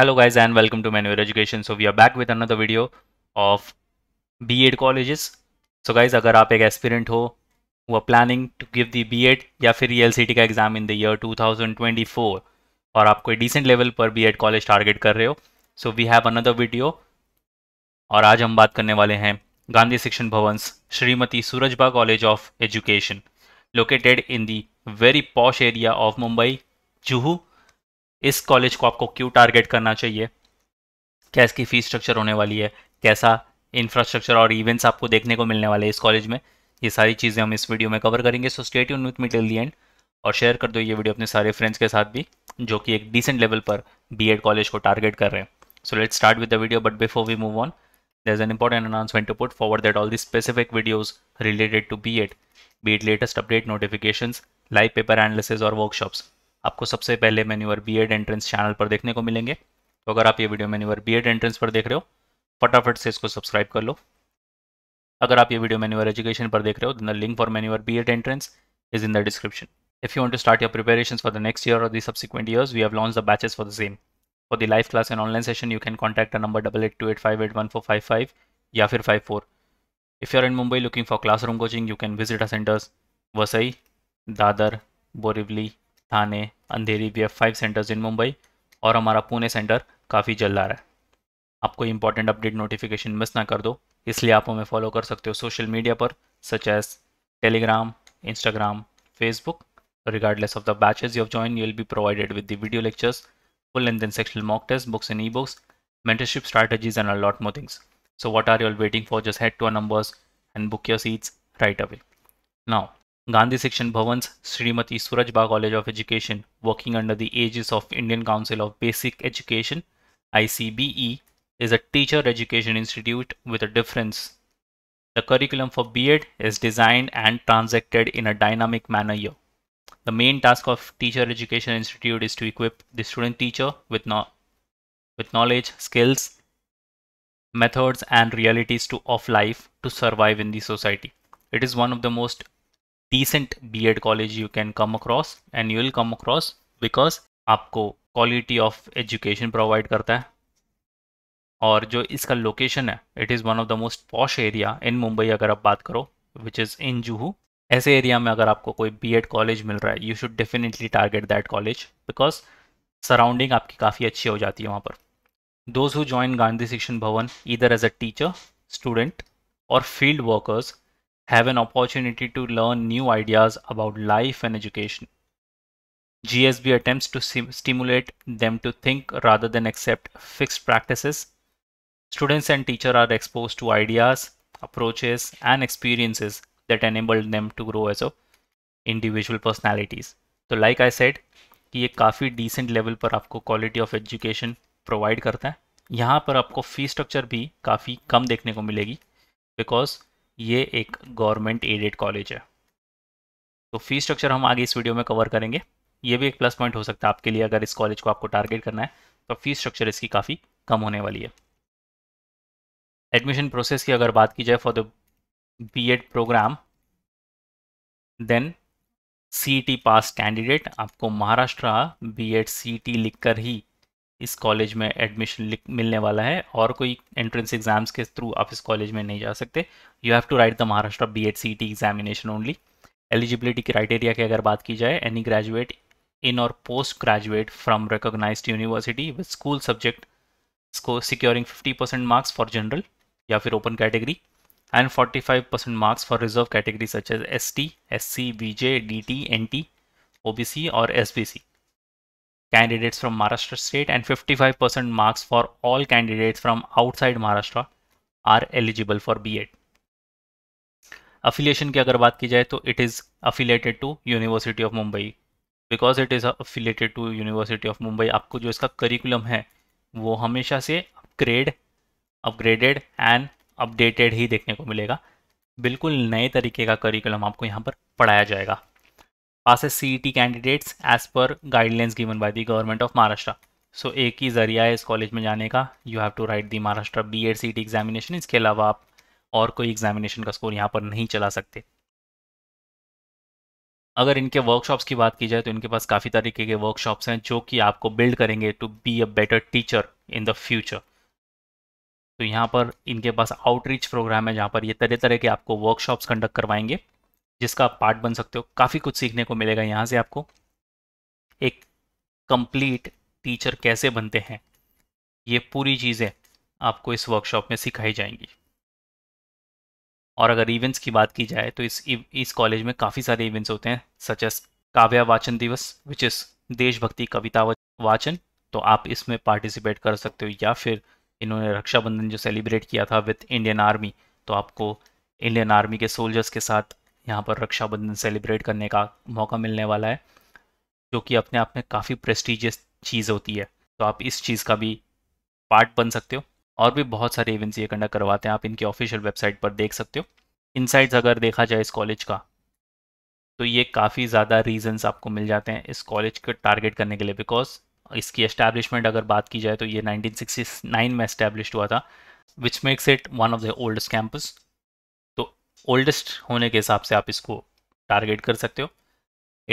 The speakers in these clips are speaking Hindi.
Hello guys and welcome to मैन्यूअर education so we are back with another video of B Ed colleges so guys अगर आप एक एस्पिरेंट हो वो planning to give the Ed या फिर ई e का exam in the year two thousand twenty four और आप कोई डिसेंट लेवल पर बी एड कॉलेज टारगेट कर रहे हो so we have another video और आज हम बात करने वाले हैं Gandhi Shikshan Bhavan Shrimati Surajba college of education located in the very posh area of Mumbai Juhu इस कॉलेज को आपको क्यों टारगेट करना चाहिए क्या इसकी फीस स्ट्रक्चर होने वाली है कैसा इंफ्रास्ट्रक्चर और इवेंट्स आपको देखने को मिलने वाले हैं इस कॉलेज में ये सारी चीज़ें हम इस वीडियो में कवर करेंगे सो स्टेट यून with me till the end और शेयर कर दो ये वीडियो अपने सारे फ्रेंड्स के साथ भी जो कि एक डिसेंट लेवल पर बी कॉलेज को टारगेट कर रहे हैं so let start with the video but before we move on there's an important announcement to put forward that all the specific videos related to B Ed be it latest update notifications, live paper analysis or आपको सबसे पहले मेन्यूअर बी एड एंट्रेंस चैनल पर देखने को मिलेंगे तो अगर आप ये वीडियो मेन्यूअर बी एड एंट्रेंस पर देख रहे हो फटाफट से इसको सब्सक्राइब कर लो अगर आप ये वीडियो मेन्यूअर एजुकेशन पर देख रहे हो द लिंक फॉर मेन्यूअर B Ed entrance is in the description if you want to start your preparation for the next year और the subsequent years we have launch the batches for the same for the live class and online session you can contact number double eight two eight five eight one four five five या फिर five four if you are in Mumbai looking for class room coaching you can visit a centers Vasai Dadar Borivali Thane Andheri we have five centers in Mumbai और हमारा पुणे सेंटर काफ़ी जल्द आ रहा है आपको इम्पॉर्टेंट अपडेट नोटिफिकेशन मिस ना कर दो इसलिए आप हमें फॉलो कर सकते हो सोशल मीडिया पर such as Telegram Instagram Facebook regardless of the batches you have join you will be provided with the video lectures full and then sectional mock test books and e books mentorship strategies and a lot more things so what are your waiting for just head to our numbers and book your seats right away now Gandhi Section Bhavan's Srimati Surajba College of Education, working under the aegis of Indian Council of Basic Education ICBE, is a teacher education institute with a difference. The curriculum for B.Ed is designed and transacted in a dynamic manner here. The main task of Teacher Education Institute is to equip the student teacher with, no with knowledge, skills, methods and realities to of life to survive in the society. It is one of the most B Ed college you can come across and you will come across because आपको क्वालिटी ऑफ एजुकेशन प्रोवाइड करता है और जो इसका लोकेशन है it is one of the most posh area in Mumbai अगर आप बात करो विच इज़ इन जूहू ऐसे एरिया में अगर आपको कोई बी एड कॉलेज मिल रहा है you should definitely target that college because surrounding आपकी काफ़ी अच्छी हो जाती है वहाँ पर those who join Gandhi Shikshan Bhavan इधर एज अ टीचर स्टूडेंट और field workers have an opportunity to learn new ideas about life and education. GSB attempts to stimulate them to think rather than accept fixed practices. Students and teachers are exposed to ideas, approaches, and experiences that enable them to grow as a individual personalities. So, like I said, कि ये काफ़ी डिसेंट लेवल पर आपको क्वालिटी ऑफ एजुकेशन प्रोवाइड करता है यहाँ पर आपको फ़ी स्ट्रक्चर भी काफ़ी कम देखने को मिलेगी बिकॉज ये एक गवर्नमेंट एडेड कॉलेज है तो फी स्ट्रक्चर हम आगे इस वीडियो में कवर करेंगे ये भी एक प्लस पॉइंट हो सकता है आपके लिए अगर इस कॉलेज को आपको टारगेट करना है तो फीस स्ट्रक्चर इसकी काफ़ी कम होने वाली है एडमिशन प्रोसेस की अगर बात की जाए for the B Ed program then C T pass candidate आपको Maharashtra B Ed C T e लिख कर ही इस कॉलेज में एडमिशन मिलने वाला है और कोई एंट्रेंस एग्जाम्स के थ्रू आप इस कॉलेज में नहीं जा सकते you have to write the Maharashtra B Ed C T examination only eligibility criteria की अगर बात की जाए एनी ग्रेजुएट इन और post graduate from recognise university with school subject securing fifty percent marks for general या फिर open category and forty five percent marks for reserve category such as S T S C B J D T N T O B C और S B C candidates from Maharashtra state and 55% marks for all candidates from outside Maharashtra are eligible for B.Ed. Affiliation की अगर बात की जाए तो it is affiliated to University of Mumbai. Because it is affiliated to University of Mumbai, आपको जो इसका curriculum है वो हमेशा से अपग्रेड अपग्रेडेड एंड अपडेटेड ही देखने को मिलेगा बिल्कुल नए तरीके का करिकुलम आपको यहाँ पर पढ़ाया जाएगा C CET candidates as per guidelines given by the government of Maharashtra so एक ही ज़रिया है इस कॉलेज में जाने का you have to write the Maharashtra B Ed C T examination इसके अलावा आप और कोई एग्जामिनेशन का स्कोर यहाँ पर नहीं चला सकते अगर इनके वर्कशॉप्स की बात की जाए तो इनके पास काफ़ी तरीके के वर्कशॉप्स हैं जो कि आपको बिल्ड करेंगे to be a better teacher in the future तो यहाँ पर इनके पास आउटरीच प्रोग्राम है जहाँ पर ये तरह तरह के आपको वर्कशॉप्स कंडक्ट करवाएंगे जिसका आप पार्ट बन सकते हो काफ़ी कुछ सीखने को मिलेगा यहाँ से आपको एक कंप्लीट टीचर कैसे बनते हैं ये पूरी चीज़ें आपको इस वर्कशॉप में सिखाई जाएंगी और अगर इवेंट्स की बात की जाए तो इस इस कॉलेज में काफ़ी सारे इवेंट्स होते हैं सच एस काव्या वाचन दिवस विच इज़ देशभक्ति कविता वाचन तो आप इसमें पार्टिसिपेट कर सकते हो या फिर इन्होंने रक्षाबंधन जो सेलिब्रेट किया था विथ इंडियन आर्मी तो आपको इंडियन आर्मी के सोल्जर्स के साथ यहाँ पर रक्षाबंधन सेलिब्रेट करने का मौका मिलने वाला है जो कि अपने आप में काफ़ी प्रेस्टिजियस चीज़ होती है तो आप इस चीज़ का भी पार्ट बन सकते हो और भी बहुत सारे इवेंट्स ये कंडक्ट करवाते हैं आप इनके ऑफिशियल वेबसाइट पर देख सकते हो इनसाइट्स अगर देखा जाए इस कॉलेज का तो ये काफ़ी ज़्यादा रीजंस आपको मिल जाते हैं इस कॉलेज को टारगेट करने के लिए बिकॉज इसकी एस्टैब्लिशमेंट अगर बात की जाए तो ये 1969 में एस्टैब्लिश हुआ था which makes it one of the oldest campus oldest होने के हिसाब से आप इसको टारगेट कर सकते हो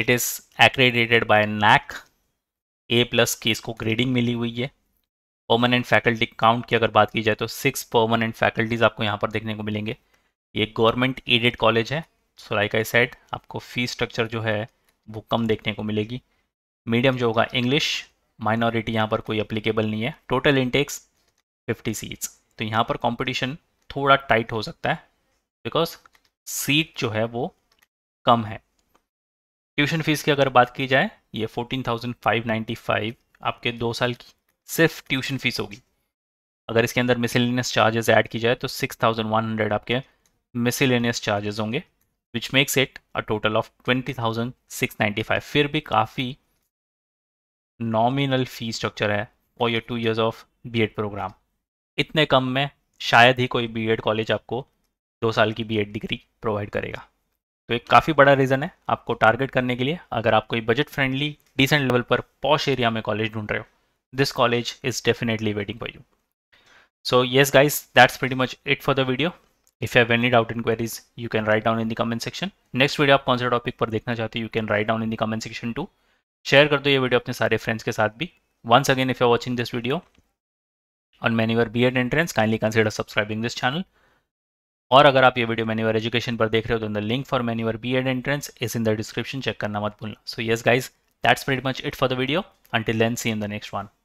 it is accredited by NAAC A plus की इसको ग्रेडिंग मिली हुई है परमानेंट फैकल्टी काउंट की अगर बात की जाए तो सिक्स परमानेंट फैकल्टीज़ आपको यहाँ पर देखने को मिलेंगे ये गवर्नमेंट एडेड कॉलेज है सोलाई का साइड सेट आपको फ़ी स्ट्रक्चर जो है वो कम देखने को मिलेगी मीडियम जो होगा इंग्लिश माइनॉरिटी यहाँ पर कोई अप्लीकेबल नहीं है टोटल इंटेक्स 50 सीट्स तो यहाँ पर कंपटीशन थोड़ा टाइट हो सकता है बिकॉज सीट जो है वो कम है ट्यूशन फीस की अगर बात की जाए ये 14,595 आपके दो साल की सिर्फ ट्यूशन फीस होगी अगर इसके अंदर मिसिलेनियस चार्जेस ऐड की जाए तो 6,100 आपके मिसिलेनियस चार्जेस होंगे which makes it a total of 20,695 फिर भी काफ़ी नॉमिनल फीस स्ट्रक्चर है for your two years of B Ed program इतने कम में शायद ही कोई बीएड कॉलेज आपको दो साल की बी एड डिग्री प्रोवाइड करेगा तो एक काफ़ी बड़ा रीज़न है आपको टारगेट करने के लिए अगर आप कोई बजट फ्रेंडली डिसेंट लेवल पर पॉश एरिया में कॉलेज ढूंढ रहे हो this college is definitely waiting for you so yes guys that's very much it for the video if you have any doubt in queries you can write down in the comment section next video आप कौन से टॉपिक पर देखना चाहते हो you can write down in the comment section to share कर दो ये वीडियो अपने सारे फ्रेंड्स के साथ भी once again if are watching this video on man your B Ed entrance kindly consider subscribing this channel और अगर आप ये वीडियो मैन्यूअर एजुकेशन पर देख रहे हो तो द लिंक फॉर मैन्यूअर B Ed entrance is in the description check करना मत भूलना so yes guys that's very much it for the video until then see in the next one